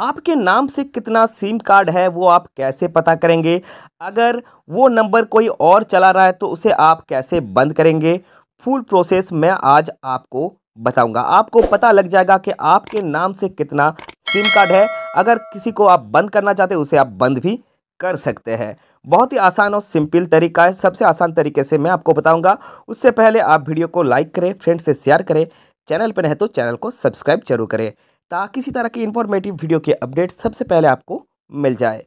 आपके नाम से कितना सिम कार्ड है वो आप कैसे पता करेंगे अगर वो नंबर कोई और चला रहा है तो उसे आप कैसे बंद करेंगे फुल प्रोसेस मैं आज आपको बताऊंगा आपको पता लग जाएगा कि आपके नाम से कितना सिम कार्ड है अगर किसी को आप बंद करना चाहते उसे आप बंद भी कर सकते हैं बहुत ही आसान और सिंपल तरीका है सबसे आसान तरीके से मैं आपको बताऊंगा उससे पहले आप वीडियो को लाइक करें फ्रेंड से शेयर करें चैनल पर है तो चैनल को सब्सक्राइब जरूर करें ताकि इसी तरह की इन्फॉर्मेटिव वीडियो के अपडेट सबसे पहले आपको मिल जाए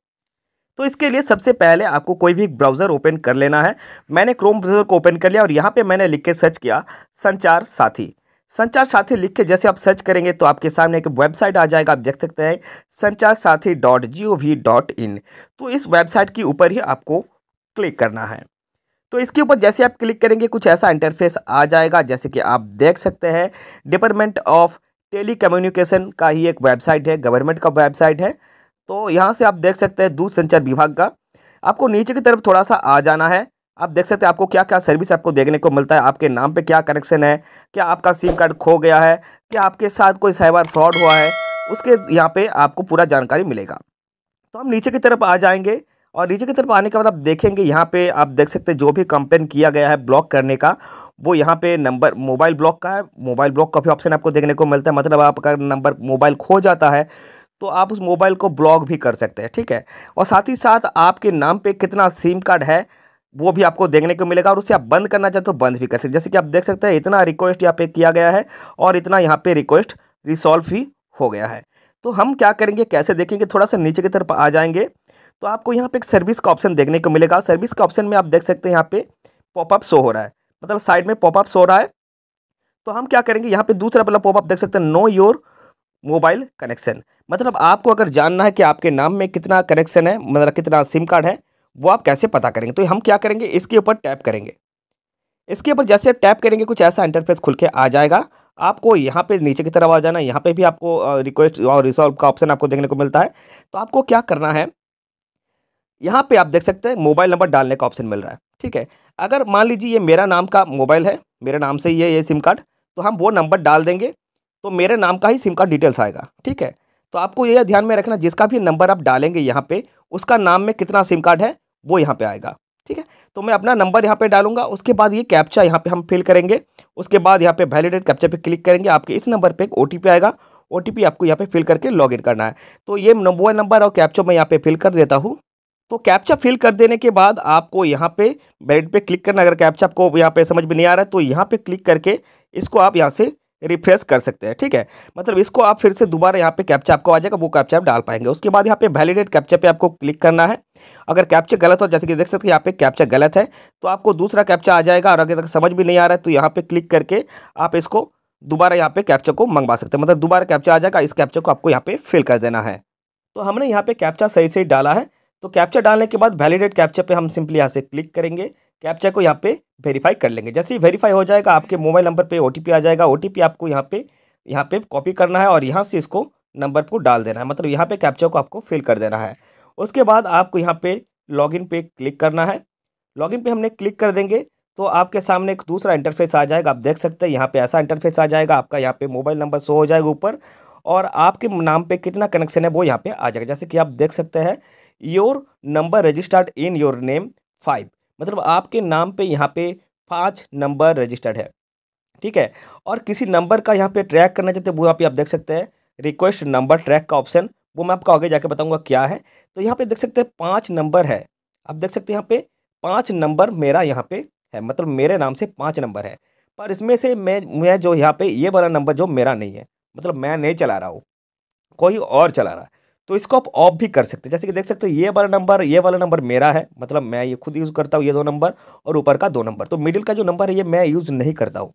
तो इसके लिए सबसे पहले आपको कोई भी ब्राउज़र ओपन कर लेना है मैंने क्रोम ब्राउज़र को ओपन कर लिया और यहाँ पे मैंने लिख के सर्च किया संचार साथी संचार साथी लिख के जैसे आप सर्च करेंगे तो आपके सामने एक वेबसाइट आ जाएगा आप देख सकते हैं Sanchar Saathi dot G O V dot in तो इस वेबसाइट के ऊपर ही आपको क्लिक करना है तो इसके ऊपर जैसे आप क्लिक करेंगे कुछ ऐसा इंटरफेस आ जाएगा जैसे कि आप देख सकते हैं डिपार्टमेंट ऑफ टेली कम्युनिकेशन का ही एक वेबसाइट है गवर्नमेंट का वेबसाइट है तो यहाँ से आप देख सकते हैं दूरसंचार विभाग का आपको नीचे की तरफ थोड़ा सा आ जाना है आप देख सकते हैं आपको क्या क्या सर्विस आपको देखने को मिलता है आपके नाम पे क्या कनेक्शन है क्या आपका सिम कार्ड खो गया है क्या आपके साथ कोई साइबर फ्रॉड हुआ है उसके यहाँ पे आपको पूरा जानकारी मिलेगा तो हम नीचे की तरफ आ जाएंगे और नीचे की तरफ आने के बाद आप देखेंगे यहाँ पे आप देख सकते हैं जो भी कंप्लेन किया गया है ब्लॉक करने का वो यहाँ पे नंबर मोबाइल ब्लॉक का है मोबाइल ब्लॉक का भी ऑप्शन आपको देखने को मिलता है मतलब आपका नंबर मोबाइल खो जाता है तो आप उस मोबाइल को ब्लॉक भी कर सकते हैं ठीक है और साथ ही साथ आपके नाम पे कितना सिम कार्ड है वो भी आपको देखने को मिलेगा और उसे आप बंद करना चाहते हो तो बंद भी कर सकते जैसे कि आप देख सकते हैं इतना रिक्वेस्ट यहाँ पे किया गया है और इतना यहाँ पे रिक्वेस्ट रिसॉल्व भी हो गया है तो हम क्या करेंगे कैसे देखेंगे थोड़ा सा नीचे की तरफ आ जाएंगे तो आपको यहाँ पे एक सर्विस का ऑप्शन देखने को मिलेगा सर्विस का ऑप्शन में आप देख सकते हैं यहाँ पे पॉपअप शो हो रहा है मतलब साइड में पॉपअप्स हो रहा है तो हम क्या करेंगे यहाँ पे दूसरा मतलब पॉपअप देख सकते हैं नो योर मोबाइल कनेक्शन मतलब आपको अगर जानना है कि आपके नाम में कितना कनेक्शन है मतलब कितना सिम कार्ड है वो आप कैसे पता करेंगे तो हम क्या करेंगे इसके ऊपर टैप करेंगे इसके ऊपर जैसे टैप करेंगे कुछ ऐसा इंटरफेस खुल के आ जाएगा आपको यहाँ पे नीचे की तरफ आ जाना यहाँ पे भी आपको रिक्वेस्ट और रिसॉल्व का ऑप्शन आपको देखने को मिलता है तो आपको क्या करना है यहाँ पे आप देख सकते हैं मोबाइल नंबर डालने का ऑप्शन मिल रहा है ठीक है अगर मान लीजिए ये मेरा नाम का मोबाइल है मेरे नाम से ही है ये सिम कार्ड तो हम वो नंबर डाल देंगे तो मेरे नाम का ही सिम कार्ड डिटेल्स आएगा ठीक है तो आपको यह ध्यान में रखना जिसका भी नंबर आप डालेंगे यहाँ पे उसका नाम में कितना सिम कार्ड है वो यहाँ पे आएगा ठीक है तो मैं अपना नंबर यहाँ पे डालूंगा उसके बाद ये कैप्चा यहाँ पे हम फिल करेंगे उसके बाद यहाँ पे वैलिडेट कैप्चा पे क्लिक करेंगे आपके इस नंबर पर एक ओ आएगा ओ आपको यहाँ पे फिल करके लॉगिन करना है तो ये मोबाइल नंबर और कैप्चा मैं यहाँ पे फिल कर देता हूँ तो कैप्चा फिल कर देने के बाद आपको यहाँ पे बेड पे क्लिक करना अगर कैप्चा आपको यहाँ पे समझ में नहीं आ रहा है तो यहाँ पे क्लिक करके इसको आप यहाँ से रिफ्रेश कर सकते हैं ठीक है मतलब इसको आप फिर से दोबारा यहाँ पे कैप्चा आपको आ जाएगा वो कैप्चा आप डाल पाएंगे उसके बाद यहाँ पे वैलिडेट कैप्चा पे आपको क्लिक करना है अगर कैप्चा गलत हो जैसे कि देख सकते हैं यहाँ पे कैप्चा गलत है तो आपको दूसरा कैप्चा आ जाएगा और अगर तक समझ भी नहीं आ रहा है तो यहाँ पर क्लिक करके आप इसको दोबारा यहाँ पर कैप्चा को मंगवा सकते हैं मतलब दोबारा कैप्चा आ जाएगा इस कैप्चा को आपको यहाँ पर फिल कर देना है तो हमने यहाँ पे कैप्चा सही से डाला है तो कैप्चा डालने के बाद वैलिडेट कैप्चा पे हम सिंपली यहाँ से क्लिक करेंगे कैप्चा को यहाँ पे वेरीफाई कर लेंगे जैसे ही वेरीफाई हो जाएगा आपके मोबाइल नंबर पे ओ आ जाएगा ओ आपको यहाँ पे यहाँ पे कॉपी करना है और यहाँ से इसको नंबर को डाल देना है मतलब यहाँ पे कैप्चा को आपको फिल कर देना है उसके बाद आपको यहाँ पे लॉगिन पे क्लिक करना है लॉगिन पे हमने क्लिक कर देंगे तो आपके सामने एक दूसरा इंटरफेस आ जाएगा आप देख सकते हैं यहाँ पे ऐसा इंटरफेस आ जाएगा आपका यहाँ पे मोबाइल नंबर शो हो जाएगा ऊपर और आपके नाम पे कितना कनेक्शन है वो यहाँ पे आ जाएगा जैसे कि आप देख सकते हैं your number registered in your name five मतलब आपके नाम पे यहाँ पे पाँच नंबर रजिस्टर्ड है ठीक है और किसी नंबर का यहाँ पे ट्रैक करना चाहते हैं वो यहाँ पे आप देख सकते हैं रिक्वेस्ट नंबर ट्रैक का ऑप्शन वो मैं आपको आगे जाके बताऊँगा क्या है तो यहाँ पर देख सकते हैं पाँच नंबर है आप देख सकते हैं यहाँ पे पाँच नंबर मेरा यहाँ पे है मतलब मेरे नाम से पाँच नंबर है पर इसमें से मैं मैं जो यहाँ पे ये वाला नंबर जो मेरा नहीं है मतलब मैं नहीं चला रहा हूँ कोई और चला रहा है तो इसको आप ऑफ भी कर सकते हैं जैसे कि देख सकते हो ये वाला नंबर ये वाला नंबर मेरा है मतलब मैं ये खुद यूज़ करता हूँ ये दो नंबर और ऊपर का दो नंबर तो मिडिल का जो नंबर है ये मैं यूज़ नहीं करता हूँ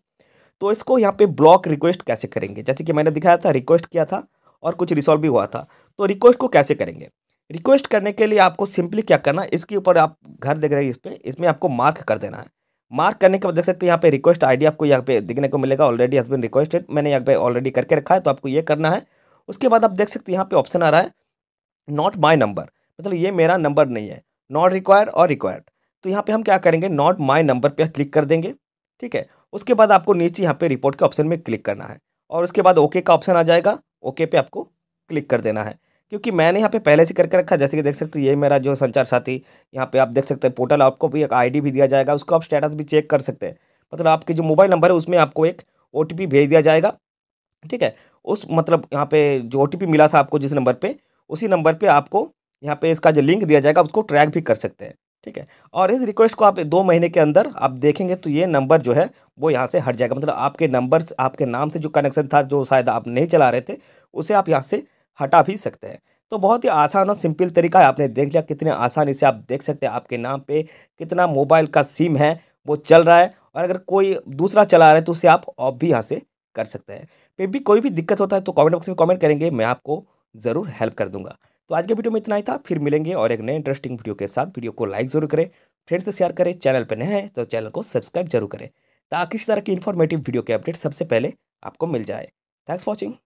तो इसको यहाँ पे ब्लॉक रिक्वेस्ट कैसे करेंगे जैसे कि मैंने दिखाया था रिक्वेस्ट किया था और कुछ रिसॉल्व भी हुआ था तो रिक्वेस्ट को कैसे करेंगे रिक्वेस्ट करने के लिए आपको सिंपली क्या करना इसके ऊपर आप घर देख रहे हैं इस पर इसमें आपको मार्क कर देना है मार्क करने के बाद देख सकते हैं यहाँ पे रिक्वेस्ट आईडी आपको यहाँ पे दिखने को मिलेगा ऑलरेडी हैज़ रिक्वेस्टेड मैंने यहाँ पे ऑलरेडी करके रखा है तो आपको ये करना है उसके बाद आप देख सकते हैं यहाँ पे ऑप्शन आ रहा है नॉट माई नंबर मतलब ये मेरा नंबर नहीं है नॉट रिक्वायर्ड और रिक्वायर्ड तो यहाँ पे हम क्या करेंगे नॉट माई नंबर पर क्लिक कर देंगे ठीक है उसके बाद आपको नीचे यहाँ पर रिपोर्ट के ऑप्शन में क्लिक करना है और उसके बाद ओके का ऑप्शन आ जाएगा ओके पे आपको क्लिक कर देना है क्योंकि मैंने यहाँ पे पहले से करके रखा जैसे कि देख सकते हैं ये मेरा जो संचार साथी यहाँ पे आप देख सकते हैं पोर्टल आपको भी एक आईडी भी दिया जाएगा उसको आप स्टेटस भी चेक कर सकते हैं मतलब आपके जो मोबाइल नंबर है उसमें आपको एक ओ भेज दिया जाएगा ठीक है उस मतलब यहाँ पे जो ओ मिला था आपको जिस नंबर पर उसी नंबर पर आपको यहाँ पे इसका जो लिंक दिया जाएगा उसको ट्रैक भी कर सकते हैं ठीक है और इस रिक्वेस्ट को आप दो महीने के अंदर आप देखेंगे तो ये नंबर जो है वो यहाँ से हट जाएगा मतलब आपके नंबर आपके नाम से जो कनेक्शन था जो शायद आप नहीं चला रहे थे उसे आप यहाँ से हटा भी सकते हैं तो बहुत ही आसान और सिंपल तरीका है आपने देख लिया कितने आसानी से आप देख सकते हैं आपके नाम पे कितना मोबाइल का सिम है वो चल रहा है और अगर कोई दूसरा चला रहा है तो उसे आप ऑफ भी यहाँ से कर सकते हैं फिर भी कोई भी दिक्कत होता है तो कमेंट बॉक्स में कमेंट करेंगे मैं आपको ज़रूर हेल्प कर दूंगा तो आज के वीडियो में इतना ही था फिर मिलेंगे और एक नए इंटरेस्टिंग वीडियो के साथ वीडियो को लाइक जरूर करें फ्रेंड्स से शेयर करें चैनल पर नए हैं तो चैनल को सब्सक्राइब जरूर करें ताकि इस तरह की इन्फॉर्मेटिव वीडियो के अपडेट सबसे पहले आपको मिल जाए थैंक्स फॉर वॉचिंग